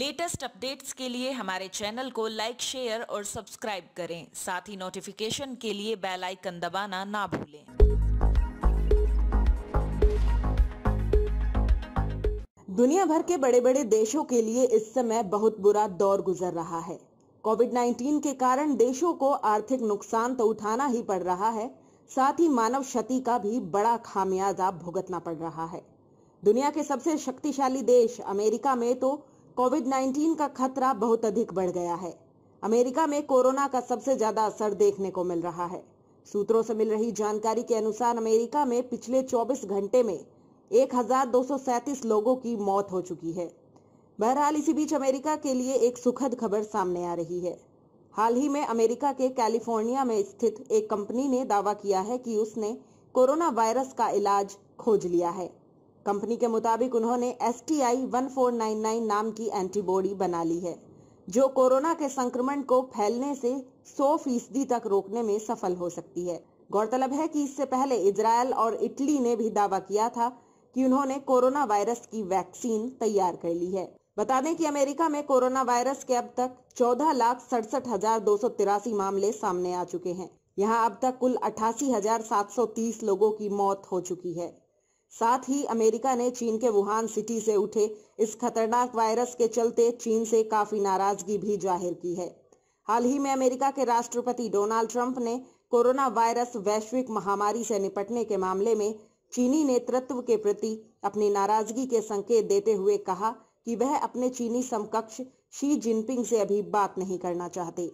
latest updates के लिए हमारे चैनल को लाइक शेयर और सब्सक्राइब करें साथ ही नोटिफिकेशन के लिए बेल आइकन दबाना ना भूलें दुनिया भर के बड़े बड़े देशों के लिए इस समय बहुत बुरा दौर गुजर रहा है कोविड 19 के कारण देशों को आर्थिक नुकसान तो उठाना ही पड़ रहा है साथ ही मानव क्षति का भी बड़ा खामियाजा भुगतना पड़ रहा है दुनिया के सबसे शक्तिशाली देश अमेरिका में तो कोविड 19 का खतरा बहुत अधिक बढ़ गया है अमेरिका में कोरोना का सबसे ज्यादा असर देखने को मिल रहा है सूत्रों से मिल रही जानकारी के अनुसार अमेरिका में पिछले 24 घंटे में 1,237 लोगों की मौत हो चुकी है बहरहाल इसी बीच अमेरिका के लिए एक सुखद खबर सामने आ रही है हाल ही में अमेरिका के कैलिफोर्निया में स्थित एक कंपनी ने दावा किया है कि उसने कोरोना वायरस का इलाज खोज लिया है कंपनी के मुताबिक उन्होंने S T I one four nine nine नाम की एंटीबॉडी बना ली है जो कोरोना के संक्रमण को फैलने से 100 फीसदी तक रोकने में सफल हो सकती है गौरतलब है कि इससे पहले इसराइल और इटली ने भी दावा किया था कि उन्होंने कोरोना वायरस की वैक्सीन तैयार कर ली है बता दें कि अमेरिका में कोरोना वायरस के अब तक चौदह लाख सड़सठ हजार दो सौ तिरासी मामले सामने आ चुके हैं यहाँ अब तक कुल अठासी हजार सात सौ तीस लोगों की मौत हो चुकी है साथ ही अमेरिका ने चीन के वुहान सिटी से उठे इस खतरनाक वायरस के चलते चीन से काफी नाराजगी भी जाहिर की है हाल ही में अमेरिका के राष्ट्रपति डोनाल्ड ट्रंप ने कोरोना वायरस वैश्विक महामारी से निपटने के मामले में चीनी नेतृत्व के प्रति अपनी नाराजगी के संकेत देते हुए कहा कि वह अपने चीनी समकक्ष शी जिनपिंग से अभी बात नहीं करना चाहते